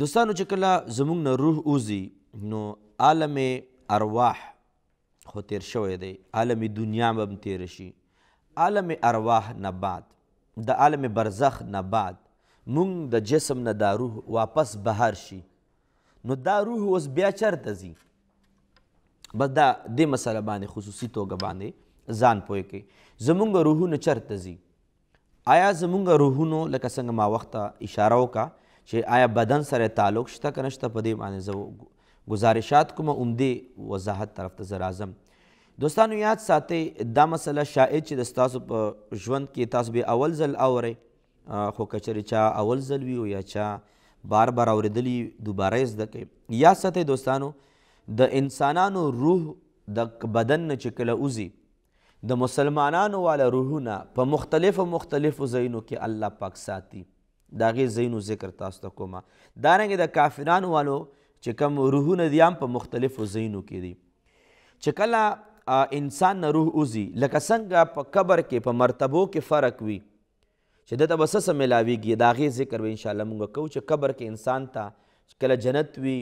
دوستانو چې کله زمونږ نه روح اوزي نو عالم ارواح خو تیر شوی دی عالم دنیا به هم تیره شي عالم ارواح نه بعد د عالم برزخ نه بعد مونږ د جسم نه دا روح واپس بهر شي نو دا روح اوس بیا چرته ځي بس دا دې مسله باندې خصوصي توګه باندې ځان پوه کړئ زمونږ روحونه چرته ځي آیا زمونږ روحونو لکه څنګه ما وخته اشاره وکړه چې آیا بدن سره تعلق شته که نشته په دې باندې زه گزارشات کوم عمدې وضاحت طرف ته زه راځم دوستانو یاد ساتئ دا مسله شاید چې د ستاسو په ژوند کې تاسو به اول ځل اورئ خو کچرې چا اول ځل وي او یا چا بار بار اورېدلی دوباره یې زده کوي یاد ساتئ دوستانو د انسانانو روح د بدن نه چې کله وځي د مسلمانانو والا روحونه په مختلفو مختلفو ځایونو کې الله پاک ساتي د هغې ځایونو ذکر تاسو ته کوم دارنګې د کافرانو والو چې کوم روحونه دي هم په مختلفو ځایونو کې دي چې کله انسان نه روح وځي لکه څنګه په قبر کې په مرتبو کې فرق وي چې دته به څه څه میلاویږي د هغې ذکر به انشاءالله موږ کوو چې قبر کې انسان ته کله جنت وي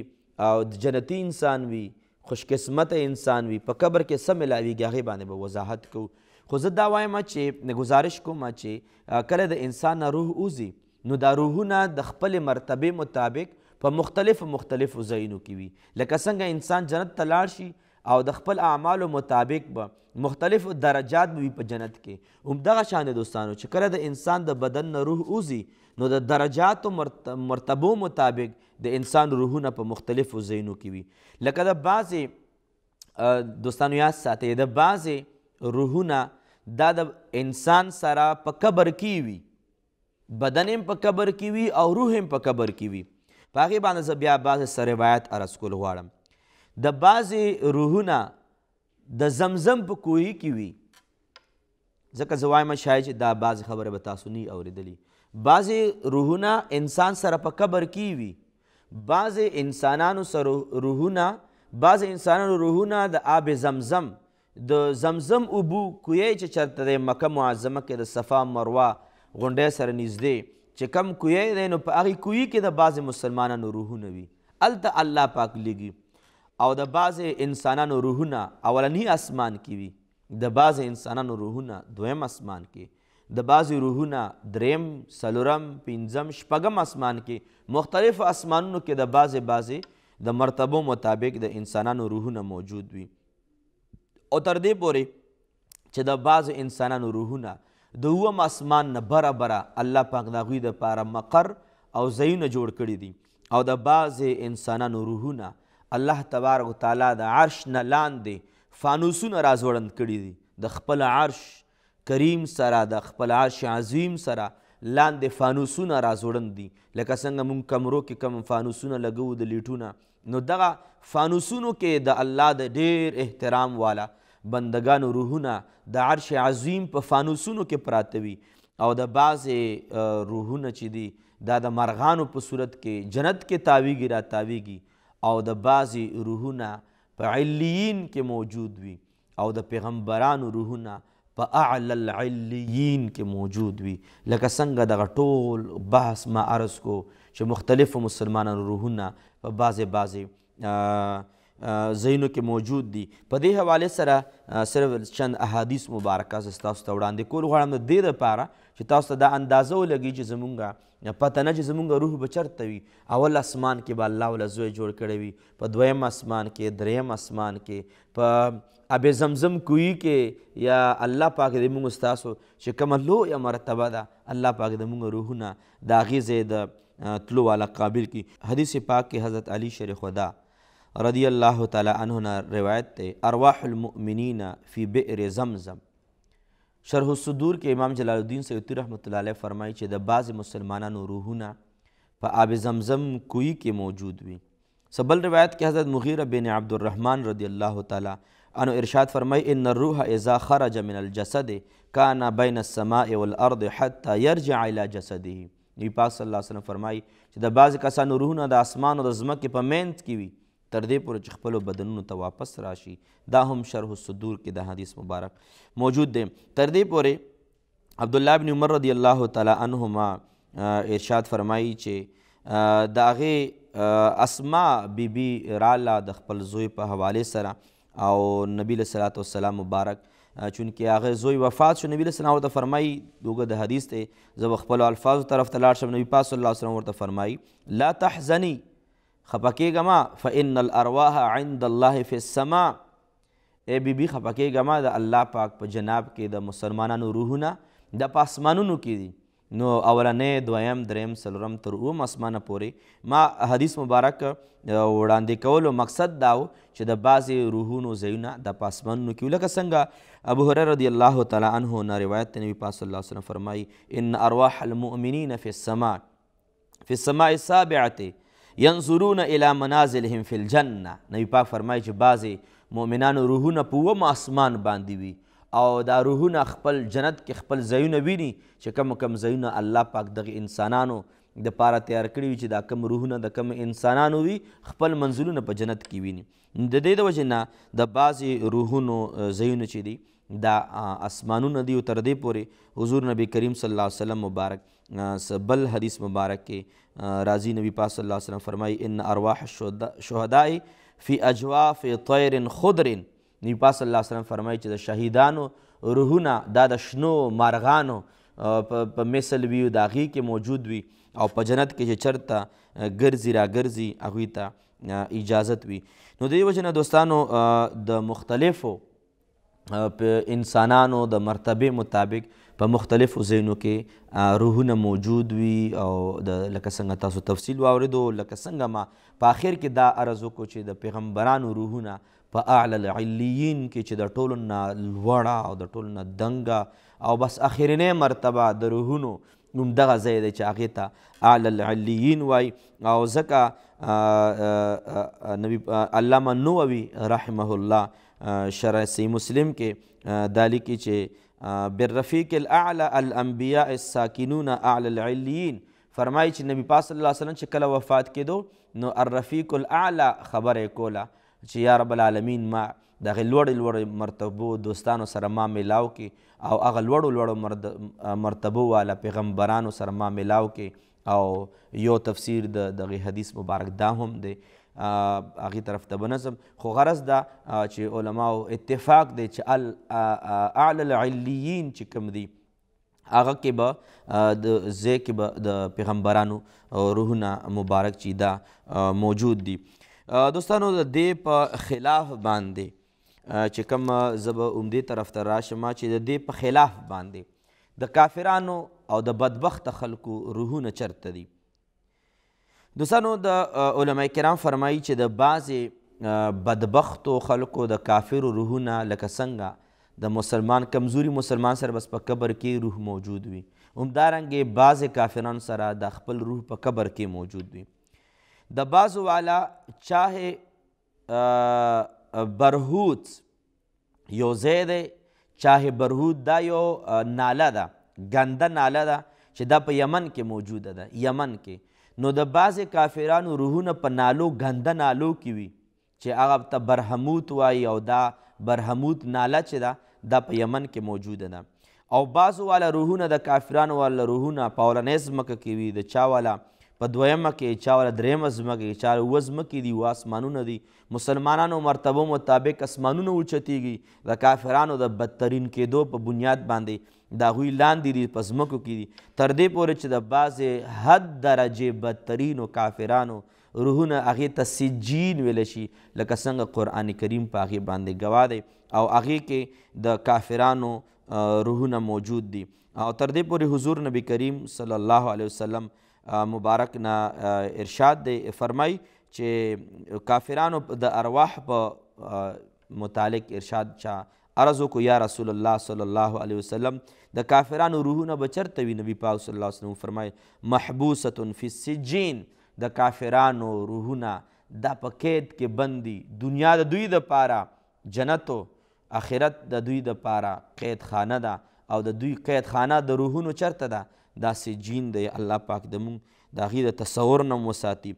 او جنتی انسان وي خوشقسمت انسان وي په قبر کې څه میلاویږي هغې باندې به وضاحت کوو خو زه دا وایم چې گزارش کوم چې کله د انسان نه روح وځي نو دا روحونه د خپل مرتبه مطابق په مختلف مختلف ځایونو کې وي لکه څنګه انسان جنت ته لاړ شي او د خپل اعمالو مطابق به مختلف درجات به وي په جنت کې همدغه شان دوستانو چې کله د انسان د بدن نه روح اوزي نو د درجاتو مرتبو مطابق د انسان روحونه په مختلفو ځایونو کې وي لکه د بعضې دوستانو یاد ساتئ د بعضې روحونه دا د انسان سره په قبر کې وي بدن هم په قبر کې وي او روح هم په قبر کې وي په هغې باندې زه بیا بعضې څه روایت عرض کول غواړم د بعضې روحونه د زمزم په کوهي کې وي ځکه زه وایم شاید چې دا بعضې خبره به تاسو نه اورېدلي بعضې روحونه انسان سره په قبر کې وي بعضې انسانانو سره روحونه بعضې انسانانو روحونه د آب زمزم د زمزم اوبو کوی چې چرته د مکه معظمه کې د صفا مروه غونډې سره نږدې چې کم کوی دی نو په هغې کوی کې د بعضې مسلمانانو روحونه وي هلته الله پاک لږي او د بعضې انسانانو روحونه اولنی اسمان کې وي د بعضې انسانانو روحونه دویم اسمان کې د بعضې روحونه دریم سلورم پنځم شپږم اسمان کې مختلف اسمانونو کې د بعضې بعضې د مرتبو مطابق د انسانانو روحونه موجود وي او تر دې پورې چې د بعضو انسانانو روحونه د اووم اسمان نه برابره الله پاک د هغوی دپاره مقر او ځایونه جوړ کړي دي او د بعضې انسانانو روحونه الله تبارک تعالی د عرش نه لاندې فانوسونه راځوړند کړي دي د خپل عرش کریم سره د خپل عرش عظیم سره لاندې فانوسونه راځوړند دي لکه څنګه مونږ کمرو کې کم فانوسونه لګو د لیټونه نو دغه فانوسونو کې د الله د ډیر احترام والا بندگانو روحونه د عرش عظیم په فانوسونو کې پراته وي او د بعضې روحونه چې دي دا د مرغانو په صورت کې جنت کې تاویږي را تاویږي او د بعضې روحونه په علیین کې موجود وي او د پیغمبرانو روحونه په اعلى العلیین کې موجود وي لکه څنګه دغه ټول بحث ما عرض کو چې مختلفو مسلمانانو روحونه په بعضې بعضې ځایونو کې موجود دي په دې حواله سره صرف چند احادیث مبارکه زه تاسو ته وړاندې کول غواړم د دې دپاره چې تاسو ته دا اندازه ولګي چې زمونږ پته نه چې زمونږ روح به چېرته وي اول اسمان کې به الله وله زوی جوړ کړی وي په دویم اسمان کې دریم اسمان کې په اب زمزم کوی کې یا الله پاک دې موږ ستاسو چې کومه لویه مرتبه ده الله پاک دې موږ روحونه د هغې ځای د تلو والا قابل کی حدیث پاک کې حضرت علی شریخ خدا رضی اللہ تعالی عنہ نا روایت تے ارواح المؤمنین فی بئر زمزم شرح الصدور کې امام جلال الدین سیوطي رحمت الله علیه فرمایي چې د بعض مسلمانانو روحونه په آب زمزم کوی کې موجود وي سبل روایت کې حضرت مغیرہ بن عبد الرحمن رضی الله تعالی انو ارشاد فرمای ان الروح اذا خرج من الجسد كان بين السماء والارض حتى يرجع الى جسده نبی پاک صلی الله علیه وسلم فرمای چې د بعض کسانو روحونه د اسمان او د ځمکې په مینځ کې وي تر دې پورې چې خپلو بدنونو ته واپس راشي دا هم شرح الصدور کې د حدیث مبارک موجود دی تر دې پورې عبدالله بن عمر رضی الله تعالی عنهما ارشاد فرمایي چې د هغې اسما بی بی راله د خپل زوی په حواله سره او نبی له صلات والسلام مبارک چونکه هغه زوی وفات شو نبی له سلام ورته فرمایي دوګه د حدیث ته زب خپل الفاظ طرف ته لاړ شم نبی پاک صلی الله علیه وسلم ورته فرمایي لا تحزني خپکیږه ما فان الارواح عند الله فی السما اے بی بی خپکیږه ما د الله پاک په جناب کې د مسلمانانو روحونه د پاسمانونو کې دي نو اولنې دویم دریم سلورم تر اوم اسمانه پورې ما حدیث مبارک وړاندې کولو مقصد داو چې د بعضې روحونو ځایونه د پاسمانونو کې لکه څنګه ابو هرره رضی الله تعالی عنه نه روایت دی نبی پاک صلی الله علیه وسلم فرمایي ان ارواح المؤمنین فی السماء فی السماء السابعه ینظرون الی منازلهم فی الجنه نبی پاک فرمایي چې بعضې مؤمنانو روحونه په اومه اسمان باندې وي او دا روحونه خپل جنت کې خپل ځایونه ویني چې کم کم ځایونه الله پاک دغه انسانانو د پاره تیار کړی وي چې دا کم روحونه د کم انسانانو وي خپل منزلونه په جنت کې ویني د دې د وجې نه د بعضې روحونو ځایونه چې دي دا اسمانونه دي او تر دې پورې حضور نبی کریم صلی الله علیه وسلم مبارک بل حدیث مبارک کې راضی نبی پاک صلی الله علیه وسلم فرمایي ان ارواح الشهداء فی اجواف طیر خضر نبی پاک صلی الله علیه وسلم فرمایي چې د شهیدانو روحونه دا د شنو مارغانو په مثل وي د هغې کې موجود وي او په جنت کې چې چرته ګرځي را ګرځي هغوی ته اجازت وي نو د دې وجه نه دوستانو د مختلفو انسانانو د مرتبه مطابق په مختلفو ځایونو کې روحونه موجود وي او د لکه څنګه تاسو تفصیل واوریدو لکه څنګه ما په آخر کې دا عرض وکړو چې د پیغمبرانو روحونه په اعلی العلیین کې چې د ټولو نه لوړه او د ټولو نه دنګه او بس اخرنې مرتبه د روحونو نوم دغه ځای دی چې هغې ته اعلی العلیین وایي او ځکه نبی علامه نووي رحمه الله شرع سی مسلم کې دا لیکي چې بالرفیق الاعلى الانبیاء الساکنون اعلی العلیین فرمایي چې نبی پاک صلی الله علیه وسلم چې کله وفات کېدو نو الرفیق الاعلى خبره کوله چې یا رب العالمین ما د هغې لوړې لوړې مرتبو دوستانو سره ما میلاو کې او هغه لوړو لوړو مرتبو والا پیغمبرانو سره ما میلاو کې او یو تفسیر د دغې حدیث مبارک دا هم دی هغې طرف ته به نه ځم خو غرض دا چې علماو اتفاق دی چې اعلی العلیین چې کوم دي هغه کې به د ځای کې به د پیغمبرانو روحونه مبارک چې دا موجود دي دوستانو د دې په خلاف باندې چې کوم زه به عمدې طرف ته راشم چې د دې په خلاف باندې د کافرانو او د بدبخت خلکو روحونه چرته دي دوستانو د علما کرام فرمایي چې د بعضې بدبختو خلکو د کافرو روحونه لکه څنګه د مسلمان کمزوري مسلمان سره بس په قبر کې روح موجود وي همدارنګې بعضې کافرانو سره د خپل روح په قبر کې موجود وي د بعضو والا چاهې برهوت یو ځای دی چاه برهود دا یو ناله ده ګنده ناله ده چې دا په یمن کې موجوده ده یمن کې نو د بعضې کافرانو روحونه په نالو ګنده نالو کې وي چې هغه ته برهموت وایي او دا برهموت ناله چې ده دا په یمن کې موجوده ده او بعضو والا روحونه د کافرانو والا روحونه په اولنۍ ځمکه کې وي د چا والا په دویمه کې چا ولا درېمه ځمکې چا اوه ځمکې دي اوه اسمانونه دي مسلمانانو مرتبو مطابق اسمانونه اوچتیږي د کافرانو د بدترین کېدو په بنیاد باندې د هغوی لاندې دي په ځمکو کې دي تر دې پورې چې د بعضې حد درجې بدترینو کافرانو روحونه هغې ته سجین ویلی شي لکه څنګه قرآن کریم په هغې باندې ګواه دی او هغې کې د کافرانو روحونه موجود دي او تر دې پورې حضور نبی کریم صلی الله علیه وسلم مبارک نه ارشاد دی فرمای چې کافرانو د ارواح په متعلق ارشاد چا عرض کو یا رسول الله صلی الله علیه وسلم د کافرانو روحونه بچرته وی نبی پاک صلی الله علیه وسلم فرمای محبوسه فی السجین د کافرانو روحونه د پکید کې بندي دنیا د دوی د پاره جنتو اخرت د دوی د پاره قید خانه ده او د دوی قید خانه د روحونو چرته ده داسې جین دی الله پاک د مونږ د هغې د تصور نه وساتي